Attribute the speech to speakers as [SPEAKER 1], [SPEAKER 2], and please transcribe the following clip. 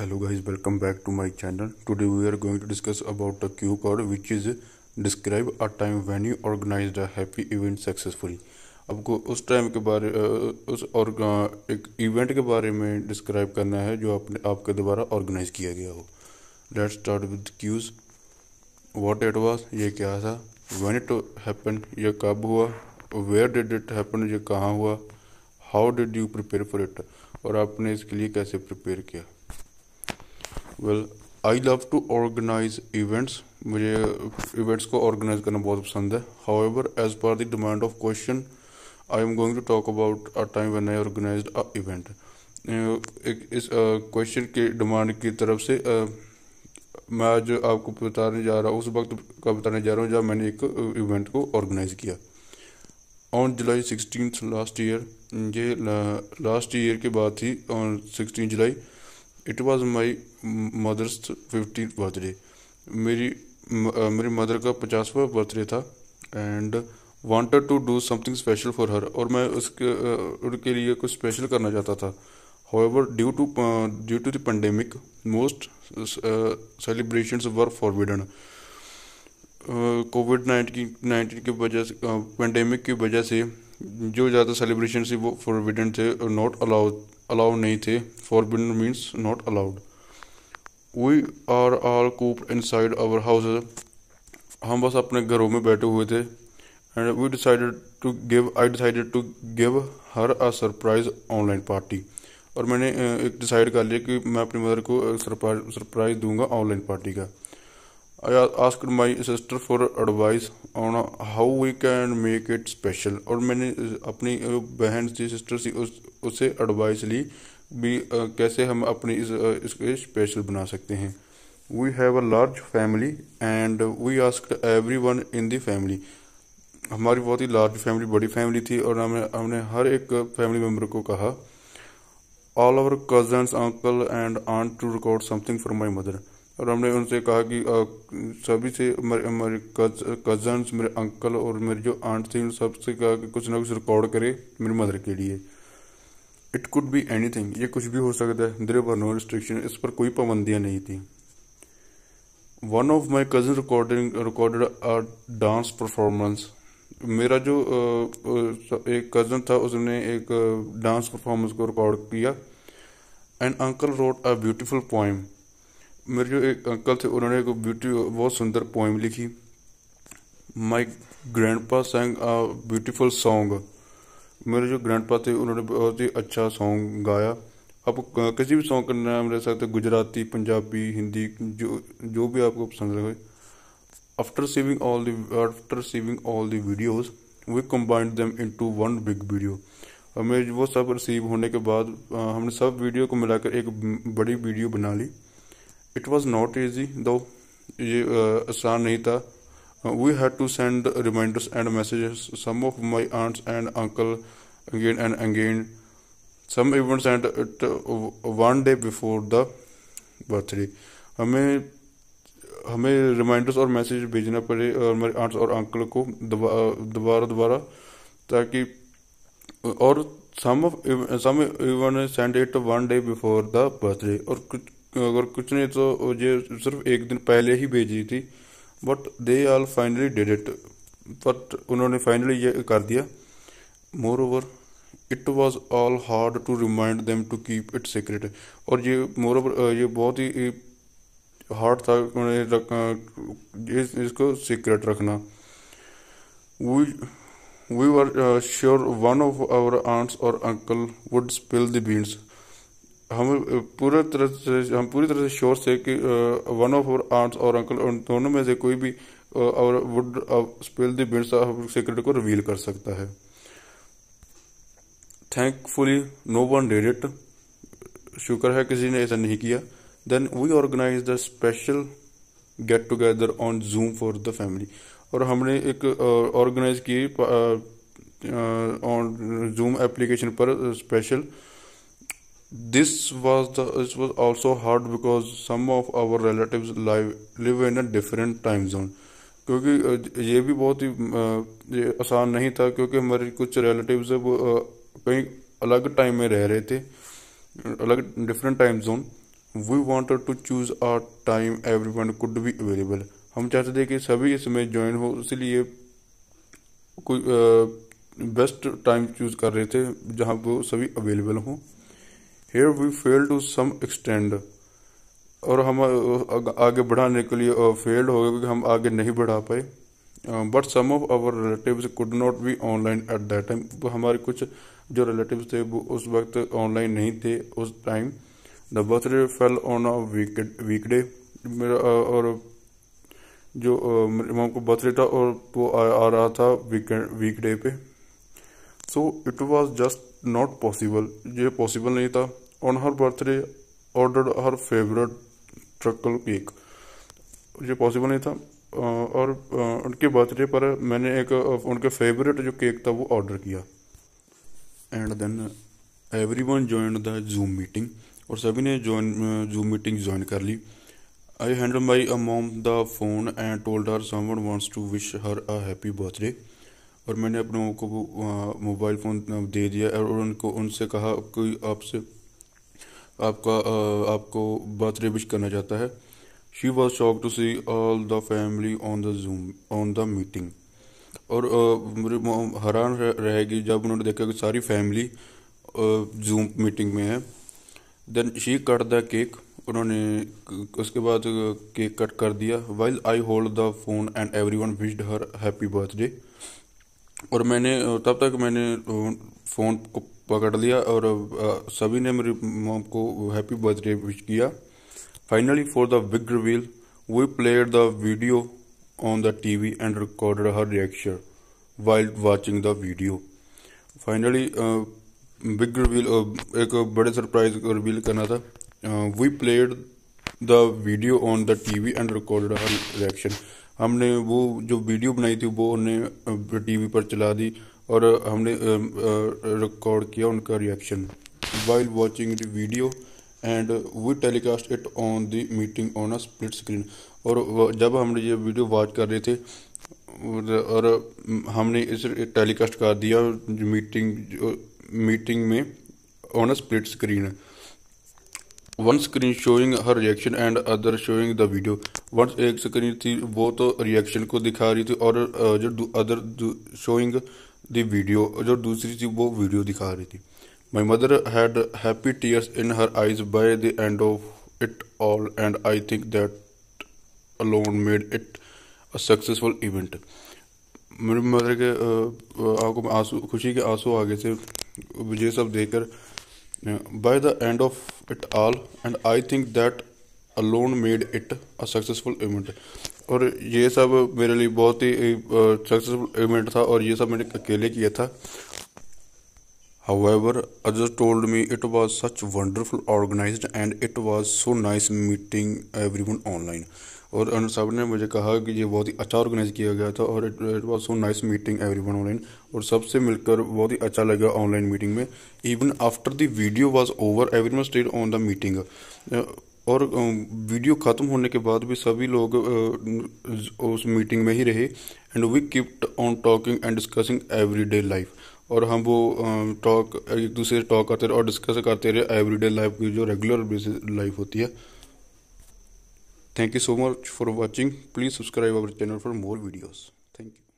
[SPEAKER 1] Hello guys welcome back to my channel today we are going to discuss about a cue card which is describe a time when you organised a happy event successfully आपको उस time के बारे उस और एक event के बारे में डिस्क्राइब करना है जो आपने आपके द्वारा ऑर्गेनाइज किया गया हो let's start with cues what it was ये क्या था व्हेन इट हैपन ये कब हुआ वेयर डिड इट हैपन ये कहाँ हुआ how did you prepare for it और आपने इसके लिए कैसे प्रिपेयर किया well I love to organise events मुझे इवेंट्स को ऑर्गेनाइज करना बहुत पसंद है however as per the demand of question I am going to talk about a time when I organise a event एक इस क्वेश्चन uh, के demand की तरफ से uh, मैं आज आपको बताने जा रहा हूँ उस वक्त का बताने जा रहा हूँ जब मैंने एक इवेंट uh, को ऑर्गेनाइज किया on July sixteen last year ये लास्ट ईयर की बात थी on sixteen July it was my mother's fifty birthday मेरी मेरी मदर का पचासवा बर्थडे था and wanted to do something special for her और मैं उसके उनके लिए कुछ स्पेशल करना चाहता था however due to due to pandemic most celebration were forbidden covid nineteen की वजह से पेंडेमिक की वजह से जो ज़्यादा सेलिब्रेशन वो फॉरविडन थे नॉट अलाउड अलाउड नहीं थे forbidden means not allowed we are all coop inside our house हम बस अपने घरों में बैठे हुए थे and we decided to give I decided to give her a surprise online party और मैंने एक डिसाइड कर लिया कि मैं अपनी मदर को सरप्राइज दूंगा ऑनलाइन पार्टी का I ask my sister for advice on how we can make it special और मैंने अपनी बहन थी सिस्टर थी उस उससे एडवाइस ली भी कैसे हम अपनी इस इसको स्पेशल बना सकते हैं we have a large family and we ask everyone in the family हमारी बहुत ही लार्ज फैमिली बड़ी फैमिली थी और हमने हमने हर एक फैमिली मेम्बर को कहा all our cousins uncle and aunt to record something for my mother और हमने उनसे कहा कि आ, सभी से मेरे हमारे कजन्स मेरे अंकल और मेरी जो आंट थी उन सबसे कहा कि कुछ ना कुछ रिकॉर्ड करे मेरी मदर के लिए इट कुड बी एनीथिंग ये कुछ भी हो सकता है देर वर नो रिस्ट्रिक्शन इस पर कोई पाबंदियाँ नहीं थी one of my cousin recording recorded a dance performance मेरा जो एक कज़न था उसने एक डांस परफॉर्मेंस को रिकॉर्ड किया and uncle wrote a beautiful poem मेरे जो एक अंकल थे उन्होंने एक ब्यूटी बहुत सुंदर पोइम लिखी माई ग्रैंड पा सेंग अ ब्यूटिफुल सॉन्ग मेरे जो ग्रैंड पा थे उन्होंने बहुत ही अच्छा सॉन्ग गाया आप किसी भी सॉन्ग का नाम ले सकते गुजराती पंजाबी हिंदी जो जो भी आपको पसंद लगे after seeing all the after seeing all the videos we combined them into one big video हमें वो सब रिसीव होने के बाद हमने सब वीडियो को मिलाकर एक बड़ी वीडियो बना ली it was not easy though ये आसान नहीं था Uh, we had to send reminders and messages. Some of my aunts and uncle again and again. Some even sent it uh, one day before the birthday हमें हमें reminders और message भेजना पड़े और मेरे आंट्स और अंकल को दोबारा दोबारा ताकि और some of some even send it one day before the birthday और कुछ अगर कुछ ने तो ये सिर्फ एक दिन पहले ही भेजी थी but they are finally did it but उन्होंने फाइनली ये कर दिया moreover it was all hard to remind them to keep it secret और ये मोर ओवर ये बहुत ही हार्ड था उन्हें रख इसको सीक्रेट रखना we we were sure one of our aunts और uncle would spill the beans हम पूरी तरह से हम पूरी तरह से श्योर से कि वन ऑफ और आंट्स और अंकल और दोनों में से कोई भी और would spell the bits of secret को रिवील कर सकता है thankfully no one did it शुक्र है किसी ने ऐसा नहीं किया then we organise the special get together on zoom for the family और हमने एक ऑर्गेनाइज की ऑन जूम एप्लीकेशन पर special uh, this was the it was also hard because some of our relatives live live in a different time zone क्योंकि ये भी बहुत ही ये आसान नहीं था क्योंकि हमारे कुछ रिलेटिव्स वो कहीं अलग टाइम में रह रहे थे अलग different time zone we wanted to choose our time everyone could be available हम चाहते थे कि सभी इसमें ज्वाइन हो इसलिए कोई बेस्ट टाइम चूज कर रहे थे जहाँ वो सभी अवेलेबल हों here we fail to some extent और हम आगे बढ़ाने के लिए फेल्ड हो गए क्योंकि हम आगे नहीं बढ़ा पाए but some of our relative could not be online at that time हमारे कुछ जो रिलेटिव थे वो उस वक्त ऑनलाइन नहीं थे उस time the birthday fell on a weekday मेरा और जो मेरे माम को बर्थडे था और वो आ, आ रहा था वीकडे पे so it was just not possible ये पॉसिबल नहीं था on her birthday order her favourite truffle cake ये पॉसिबल नहीं था और उनके बर्थडे पर मैंने एक उनके फेवरेट जो केक था वो ऑर्डर किया and then everyone join the Zoom meeting और सभी ने ज्वाइन जूम मीटिंग ज्वाइन कर ली I handle my uh mom the phone and told her someone wants to wish her a happy birthday और मैंने अपने को mobile phone दे दिया और उनको उनसे कहा कोई आपसे आपका आपको बर्थडे विश करना चाहता है she was shock to see all the family on the Zoom on the meeting और हैरान रहेगी जब उन्होंने देखा कि सारी फैमिली जूम मीटिंग में है then she cut the cake उन्होंने उसके बाद केक कट कर दिया while I hold the phone and everyone wished her happy birthday और मैंने तब तक मैंने फ़ोन को पकड़ लिया और सभी ने मेरी मॉम को हैप्पी बर्थडे विश किया finally for the big reveal we played the video on the TV and recorded her reaction while watching the video finally big reveal एक बड़े सरप्राइज रिवील करना था we played the video on the TV and recorded her reaction हमने वो जो video बनाई थी वो हमने टीवी पर चला दी और हमने रिकॉर्ड किया उनका reaction while watching the video and we telecast it on the meeting on a split screen और जब हमने ये वीडियो वॉच कर रहे थे और हमने इस टेलीकास्ट कर दिया मीटिंग मीटिंग में on a split screen one screen showing her reaction and other showing the video one एक स्क्रीन थी वो तो रिएक्शन को दिखा रही थी और जो अदर शोइंग द वीडियो जो दूसरी थी वो वीडियो दिखा रही थी my mother had happy tears in her eyes by the end of it all and I think that alone made it a successful event मेरी मदर के आंखों में आंसू खुशी के आंसू आ गए थे ये सब देखकर by the end of it all and I think that alone made it a successful event और ये सब मेरे लिए बहुत ही सक्सेसफुल इवेंट था और ये सब मैंने अकेले किया था However, others told me it was such wonderful organized and it was so nice meeting everyone online. और उन सब ने मुझे कहा कि ये बहुत ही अच्छा ऑर्गेनाइज़ किया गया था और it was so nice meeting everyone online और सबसे मिलकर बहुत ही अच्छा लगा ऑनलाइन मीटिंग में even after the video was over everyone stayed on the meeting और वीडियो ख़त्म होने के बाद भी सभी लोग उस मीटिंग में ही रहे and we kept on talking and discussing everyday life और हम वो टॉक एक दूसरे से टॉक करते रहे और डिस्कस करते रहे एवरीडे लाइफ की जो रेगुलर बेसिस लाइफ होती है Thank you so much for watching. Please subscribe our channel for more videos. Thank you.